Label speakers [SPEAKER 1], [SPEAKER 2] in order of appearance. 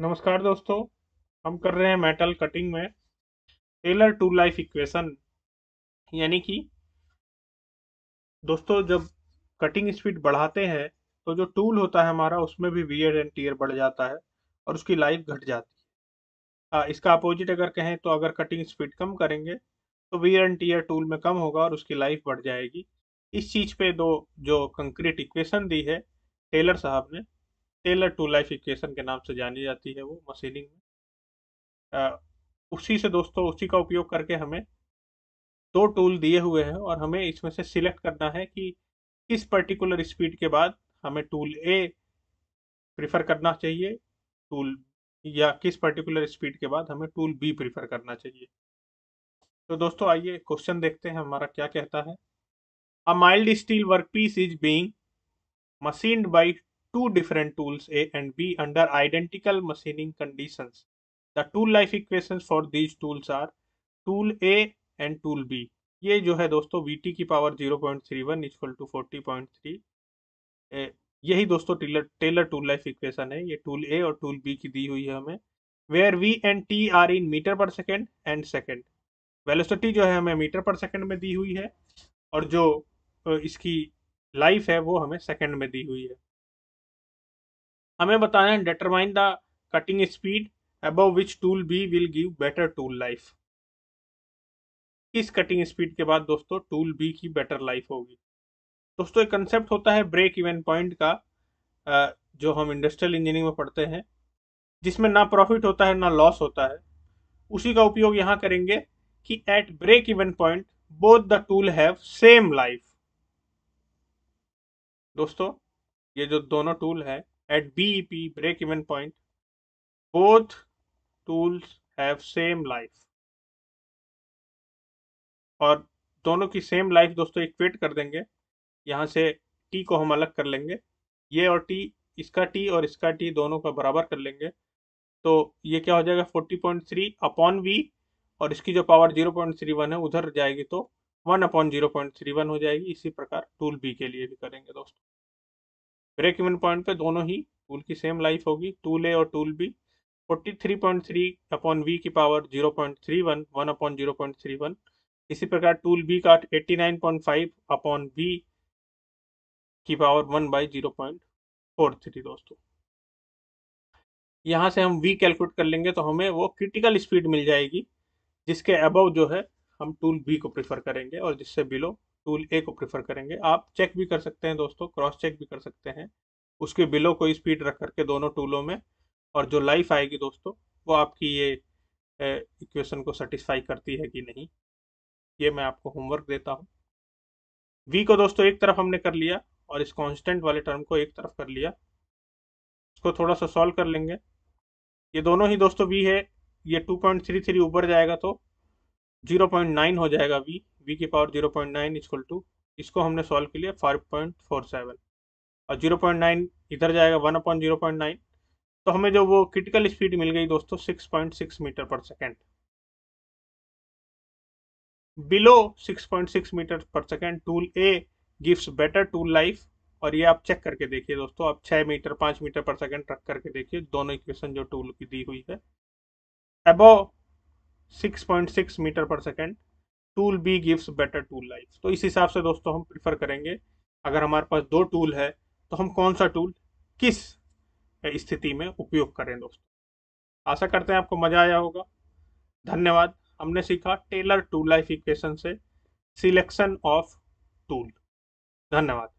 [SPEAKER 1] नमस्कार दोस्तों हम कर रहे हैं मेटल कटिंग में टेलर टू लाइफ इक्वेशन यानी कि दोस्तों जब कटिंग स्पीड बढ़ाते हैं तो जो टूल होता है हमारा उसमें भी वियर एंड टीयर बढ़ जाता है और उसकी लाइफ घट जाती है आ, हाँ, इसका अपोजिट अगर कहें तो अगर कटिंग स्पीड कम करेंगे तो वियर एंड टीयर टूल में कम होगा और उसकी लाइफ बढ़ जाएगी इस चीज़ पे दो जो कंक्रीट इक्वेशन दी है टेलर साहब ने टेलर टू लाइफ इक्वेशन के नाम से जानी जाती है वो मशीनिंग में उसी से दोस्तों उसी का उपयोग करके हमें दो टूल दिए हुए हैं और हमें इसमें से सिलेक्ट करना है कि किस पर्टिकुलर स्पीड के बाद हमें टूल ए प्रिफर करना चाहिए टूल या किस पर्टिकुलर स्पीड के बाद हमें टूल बी प्रिफर करना चाहिए तो दोस्तों आइए क्वेश्चन देखते हैं हमारा क्या कहता है a mild steel work piece is being machined by two different tools A and B under identical machining conditions. The tool life equations for these tools are tool A and tool B. ये जो है दोस्तों Vt T की power zero point three one equal to forty point three यही दोस्तों Taylor Taylor tool life equation है ये tool A और टूल बी की दी हुई है हमें where V and T are in meter per second and second velocity जो है हमें मीटर पर सेकेंड में दी हुई है और जो इसकी लाइफ है वो हमें सेकेंड में दी हुई है हमें बताना है determine the cutting speed above which tool B will give better tool life किस कटिंग स्पीड के बाद दोस्तों टूल बी की बेटर लाइफ होगी दोस्तों एक कंसेप्ट होता है ब्रेक इवन पॉइंट का जो हम इंडस्ट्रियल इंजीनियरिंग में पढ़ते हैं जिसमें ना प्रॉफिट होता है ना लॉस होता है उसी का उपयोग यहां करेंगे कि at break even point both the tool have same life दोस्तों ये जो दोनों टूल है at BEP break-even point, both tools have same life और दोनों की सेम लाइफ दोस्तों इक्वेट कर देंगे यहां से टी को हम अलग कर लेंगे ये और टी इसका टी और इसका टी दोनों का बराबर कर लेंगे तो ये क्या हो जाएगा 40.3 अपॉन वी और इसकी जो पावर 0.31 है उधर जाएगी तो 1 अपॉन जीरो हो जाएगी इसी प्रकार टूल बी के लिए भी करेंगे दोस्तों ब्रेक इवन पॉइंट पे दोनों ही टूल की सेम लाइफ होगी टूल ए और टूल बी 43.3 अपॉन वी की पावर 0.31 1 अपॉन जीरो इसी प्रकार टूल बी का 89.5 अपॉन बी की पावर 1 बाई जीरो दोस्तों यहां से हम वी कैलकुलेट कर लेंगे तो हमें वो क्रिटिकल स्पीड मिल जाएगी जिसके अबव जो है हम टूल बी को प्रेफर करेंगे और जिससे बिलो टूल ए को प्रेफर करेंगे आप चेक भी कर सकते हैं दोस्तों क्रॉस चेक भी कर सकते हैं उसके बिलो को स्पीड रख करके दोनों टूलों में और जो लाइफ आएगी दोस्तों वो आपकी ये इक्वेशन को सेटिस्फाई करती है कि नहीं ये मैं आपको होमवर्क देता हूँ वी को दोस्तों एक तरफ हमने कर लिया और इस कॉन्स्टेंट वाले टर्म को एक तरफ कर लिया इसको थोड़ा सा सॉल्व कर लेंगे ये दोनों ही दोस्तों वी है ये 2.33 ऊपर जाएगा तो 0.9 हो जाएगा वी v की power zero point nine equal to इसको हमने सॉल्व के लिए फाइव पॉइंट फोर सेवन और जीरो पॉइंट नाइन इधर जाएगा one upon zero point nine तो हमें जो वो क्रिटिकल स्पीड मिल गई दोस्तों six point six meter per second below 6.6 meter per second tool A gives better tool life और ये आप चेक करके देखिए दोस्तों आप 6 मीटर 5 मीटर पर सेकेंड रख करके देखिए दोनों इक्वेशन जो टूल की दी हुई है above 6.6 meter per second tool B gives better tool life तो इस हिसाब से दोस्तों हम प्रिफर करेंगे अगर हमारे पास दो टूल है तो हम कौन सा टूल किस स्थिति में उपयोग करें दोस्तों आशा करते हैं आपको मज़ा आया होगा धन्यवाद हमने सीखा टेलर टूल लाइफ इक्वेशन से सिलेक्शन ऑफ टूल धन्यवाद